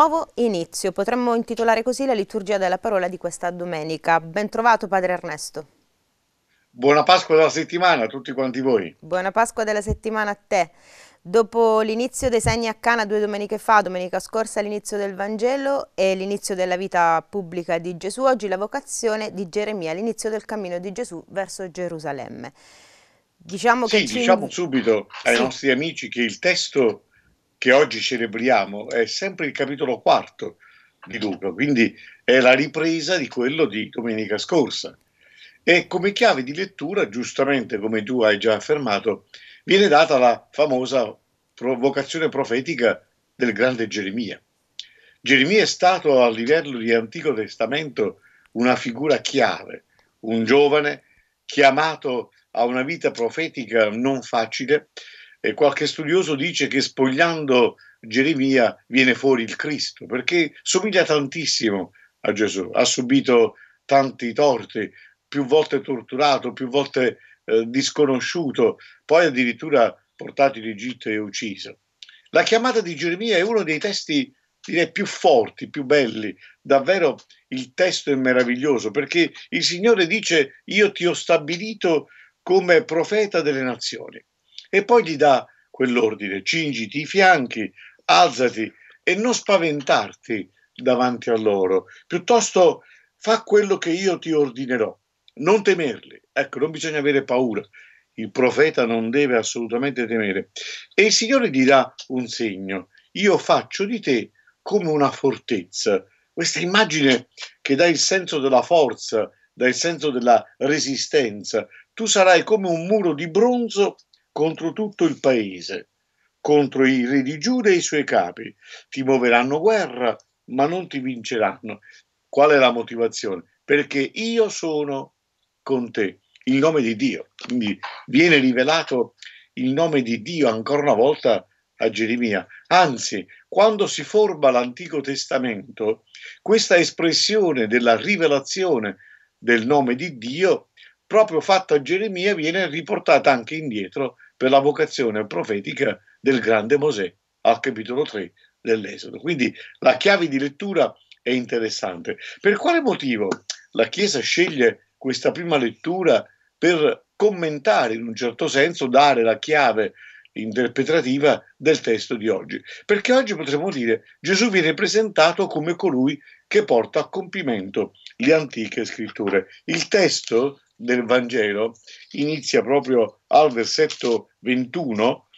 Nuovo inizio, potremmo intitolare così la liturgia della parola di questa domenica. Bentrovato Padre Ernesto. Buona Pasqua della settimana a tutti quanti voi. Buona Pasqua della settimana a te. Dopo l'inizio dei segni a Cana due domeniche fa, domenica scorsa l'inizio del Vangelo e l'inizio della vita pubblica di Gesù, oggi la vocazione di Geremia, l'inizio del cammino di Gesù verso Gerusalemme. Diciamo sì, ci... diciamo subito ai sì. nostri amici che il testo che oggi celebriamo è sempre il capitolo quarto di Luca, mm-hmm. quindi è la ripresa di quello di domenica scorsa. E come chiave di lettura, giustamente come tu hai già affermato, viene data la famosa provocazione profetica del grande Geremia. Geremia è stato a livello di Antico Testamento una figura chiave, un giovane chiamato a una vita profetica non facile, e qualche studioso dice che spogliando Geremia viene fuori il Cristo, perché somiglia tantissimo a Gesù, ha subito tanti torti, più volte torturato, più volte eh, disconosciuto, poi addirittura portato in Egitto e ucciso. La chiamata di Geremia è uno dei testi direi più forti, più belli, davvero il testo è meraviglioso perché il Signore dice io ti ho stabilito come profeta delle nazioni e poi gli dà quell'ordine, cingiti i fianchi, alzati e non spaventarti davanti a loro, piuttosto fa quello che io ti ordinerò, non temerli, ecco, non bisogna avere paura, il profeta non deve assolutamente temere. E il Signore dirà un segno, io faccio di te come una fortezza, questa immagine che dà il senso della forza, dà il senso della resistenza, tu sarai come un muro di bronzo contro tutto il paese, contro i re di Giuda e i suoi capi. Ti muoveranno guerra, ma non ti vinceranno. Qual è la motivazione? Perché io sono con te, il nome di Dio. Quindi viene rivelato il nome di Dio ancora una volta a Geremia. Anzi, quando si forma l'Antico Testamento, questa espressione della rivelazione del nome di Dio proprio fatta a Geremia, viene riportata anche indietro per la vocazione profetica del grande Mosè al capitolo 3 dell'Esodo. Quindi la chiave di lettura è interessante. Per quale motivo la Chiesa sceglie questa prima lettura per commentare, in un certo senso, dare la chiave interpretativa del testo di oggi? Perché oggi potremmo dire Gesù viene presentato come colui che porta a compimento le antiche scritture. Il testo del Vangelo inizia proprio al versetto 21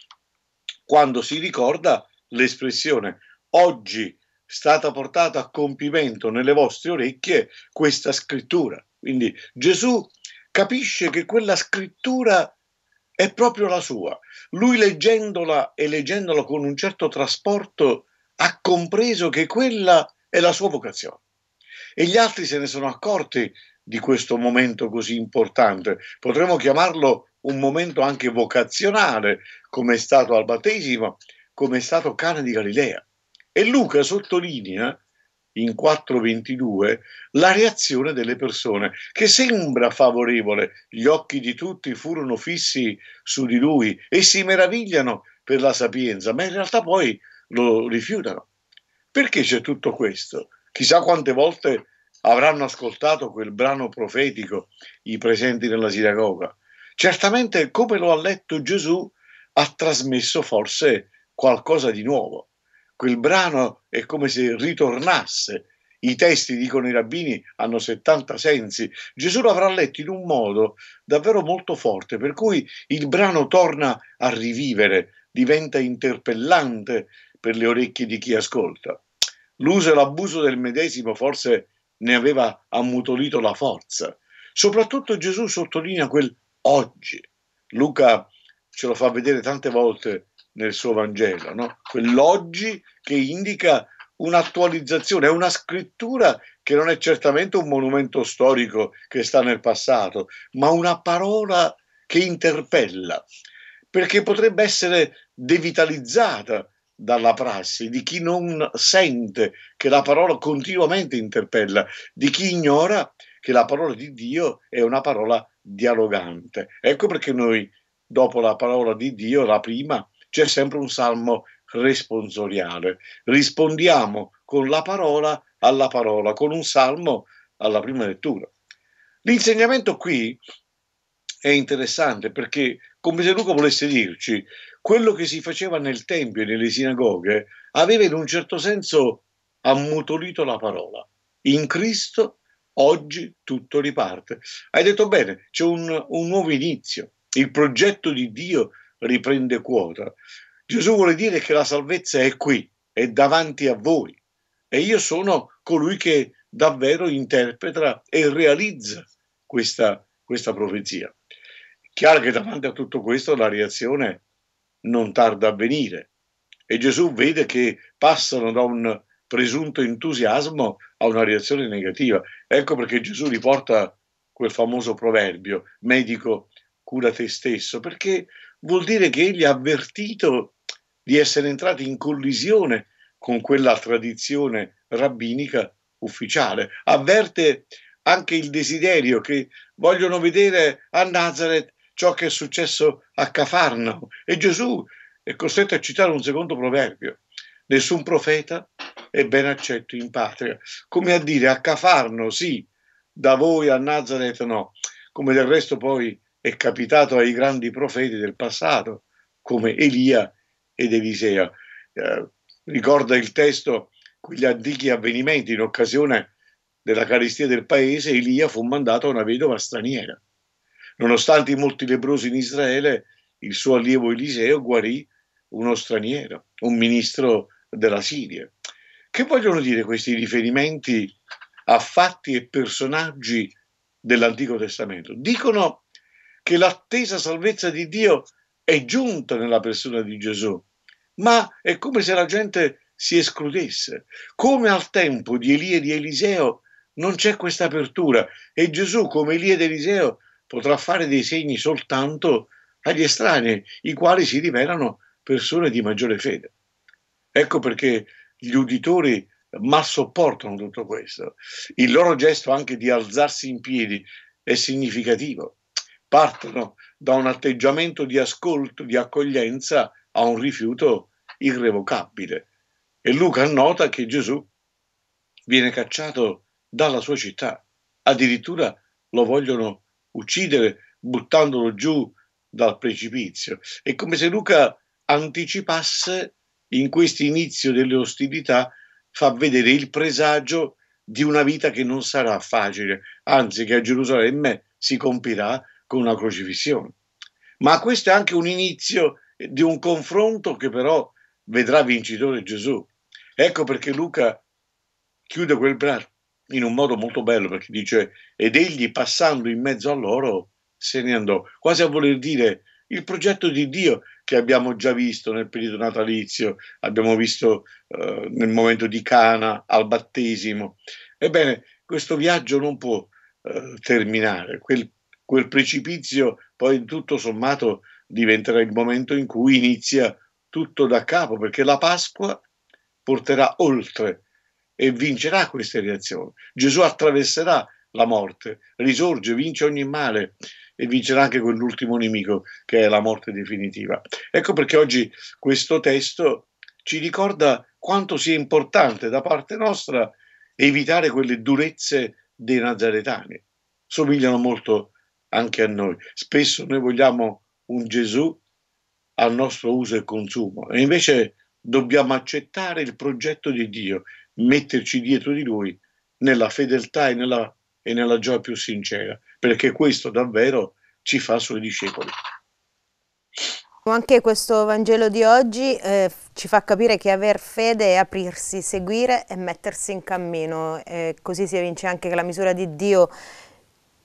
quando si ricorda l'espressione oggi stata portata a compimento nelle vostre orecchie questa scrittura. Quindi Gesù capisce che quella scrittura è proprio la sua. Lui leggendola e leggendola con un certo trasporto ha compreso che quella è la sua vocazione. E gli altri se ne sono accorti di questo momento così importante. Potremmo chiamarlo un momento anche vocazionale, come è stato al battesimo, come è stato Cana di Galilea. E Luca sottolinea in 4.22 la reazione delle persone, che sembra favorevole. Gli occhi di tutti furono fissi su di lui e si meravigliano per la sapienza, ma in realtà poi lo rifiutano. Perché c'è tutto questo? Chissà quante volte avranno ascoltato quel brano profetico i presenti nella sinagoga. Certamente come lo ha letto Gesù ha trasmesso forse qualcosa di nuovo. Quel brano è come se ritornasse. I testi, dicono i rabbini, hanno 70 sensi. Gesù l'avrà letto in un modo davvero molto forte, per cui il brano torna a rivivere, diventa interpellante per le orecchie di chi ascolta. L'uso e l'abuso del medesimo forse ne aveva ammutolito la forza. Soprattutto Gesù sottolinea quel oggi. Luca ce lo fa vedere tante volte nel suo Vangelo, no? quell'oggi che indica un'attualizzazione, è una scrittura che non è certamente un monumento storico che sta nel passato, ma una parola che interpella, perché potrebbe essere devitalizzata dalla prassi, di chi non sente che la parola continuamente interpella, di chi ignora che la parola di Dio è una parola dialogante. Ecco perché noi, dopo la parola di Dio, la prima, c'è sempre un salmo responsoriale. Rispondiamo con la parola alla parola, con un salmo alla prima lettura. L'insegnamento qui è interessante perché, come se Luca volesse dirci, quello che si faceva nel tempio e nelle sinagoghe aveva in un certo senso ammutolito la parola. In Cristo oggi tutto riparte. Hai detto bene, c'è un, un nuovo inizio, il progetto di Dio riprende quota. Gesù vuole dire che la salvezza è qui, è davanti a voi e io sono colui che davvero interpreta e realizza questa, questa profezia. Chiaro che davanti a tutto questo la reazione non tarda a venire. E Gesù vede che passano da un presunto entusiasmo a una reazione negativa. Ecco perché Gesù riporta quel famoso proverbio, medico cura te stesso, perché vuol dire che egli ha avvertito di essere entrati in collisione con quella tradizione rabbinica ufficiale. Avverte anche il desiderio che vogliono vedere a Nazareth ciò che è successo a Cafarno e Gesù è costretto a citare un secondo proverbio. Nessun profeta è ben accetto in patria. Come a dire a Cafarno sì, da voi a Nazareth no, come del resto poi è capitato ai grandi profeti del passato, come Elia ed Elisea. Eh, ricorda il testo quegli antichi avvenimenti in occasione della carestia del paese, Elia fu mandato a una vedova straniera. Nonostante i molti lebbrosi in Israele, il suo allievo Eliseo guarì uno straniero, un ministro della Siria. Che vogliono dire questi riferimenti a fatti e personaggi dell'Antico Testamento? Dicono che l'attesa salvezza di Dio è giunta nella persona di Gesù, ma è come se la gente si escludesse, come al tempo di Elia e di Eliseo non c'è questa apertura e Gesù come Elia ed Eliseo potrà fare dei segni soltanto agli estranei, i quali si rivelano persone di maggiore fede. Ecco perché gli uditori mal sopportano tutto questo. Il loro gesto anche di alzarsi in piedi è significativo. Partono da un atteggiamento di ascolto, di accoglienza, a un rifiuto irrevocabile. E Luca nota che Gesù viene cacciato dalla sua città, addirittura lo vogliono uccidere buttandolo giù dal precipizio. È come se Luca anticipasse in questo inizio delle ostilità, fa vedere il presagio di una vita che non sarà facile, anzi che a Gerusalemme si compirà con una crocifissione. Ma questo è anche un inizio di un confronto che però vedrà vincitore Gesù. Ecco perché Luca chiude quel brano in un modo molto bello perché dice ed egli passando in mezzo a loro se ne andò, quasi a voler dire il progetto di Dio che abbiamo già visto nel periodo natalizio, abbiamo visto eh, nel momento di Cana, al battesimo. Ebbene, questo viaggio non può eh, terminare, quel, quel precipizio poi tutto sommato diventerà il momento in cui inizia tutto da capo, perché la Pasqua porterà oltre e vincerà queste reazioni. Gesù attraverserà la morte, risorge, vince ogni male e vincerà anche quell'ultimo nemico che è la morte definitiva. Ecco perché oggi questo testo ci ricorda quanto sia importante da parte nostra evitare quelle durezze dei nazaretani. Somigliano molto anche a noi. Spesso noi vogliamo un Gesù al nostro uso e consumo e invece dobbiamo accettare il progetto di Dio metterci dietro di lui nella fedeltà e nella, e nella gioia più sincera, perché questo davvero ci fa suoi discepoli. Anche questo Vangelo di oggi eh, ci fa capire che aver fede è aprirsi, seguire e mettersi in cammino. Eh, così si evince anche che la misura di Dio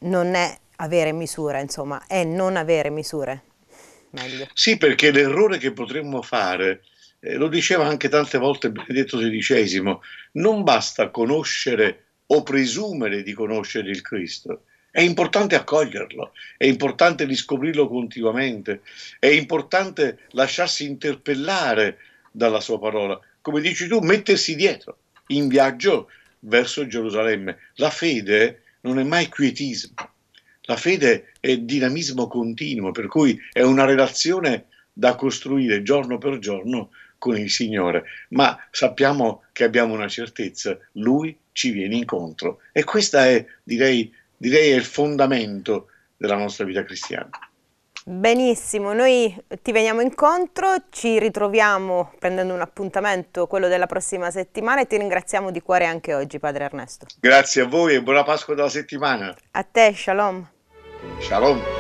non è avere misura, insomma, è non avere misure. Meglio. Sì, perché l'errore che potremmo fare eh, lo diceva anche tante volte Benedetto XVI, non basta conoscere o presumere di conoscere il Cristo, è importante accoglierlo, è importante riscoprirlo continuamente, è importante lasciarsi interpellare dalla sua parola, come dici tu, mettersi dietro in viaggio verso Gerusalemme. La fede non è mai quietismo, la fede è dinamismo continuo, per cui è una relazione da costruire giorno per giorno con il Signore, ma sappiamo che abbiamo una certezza, Lui ci viene incontro e questo è, direi, direi, il fondamento della nostra vita cristiana. Benissimo, noi ti veniamo incontro, ci ritroviamo prendendo un appuntamento, quello della prossima settimana e ti ringraziamo di cuore anche oggi, Padre Ernesto. Grazie a voi e buona Pasqua della settimana. A te, shalom. Shalom.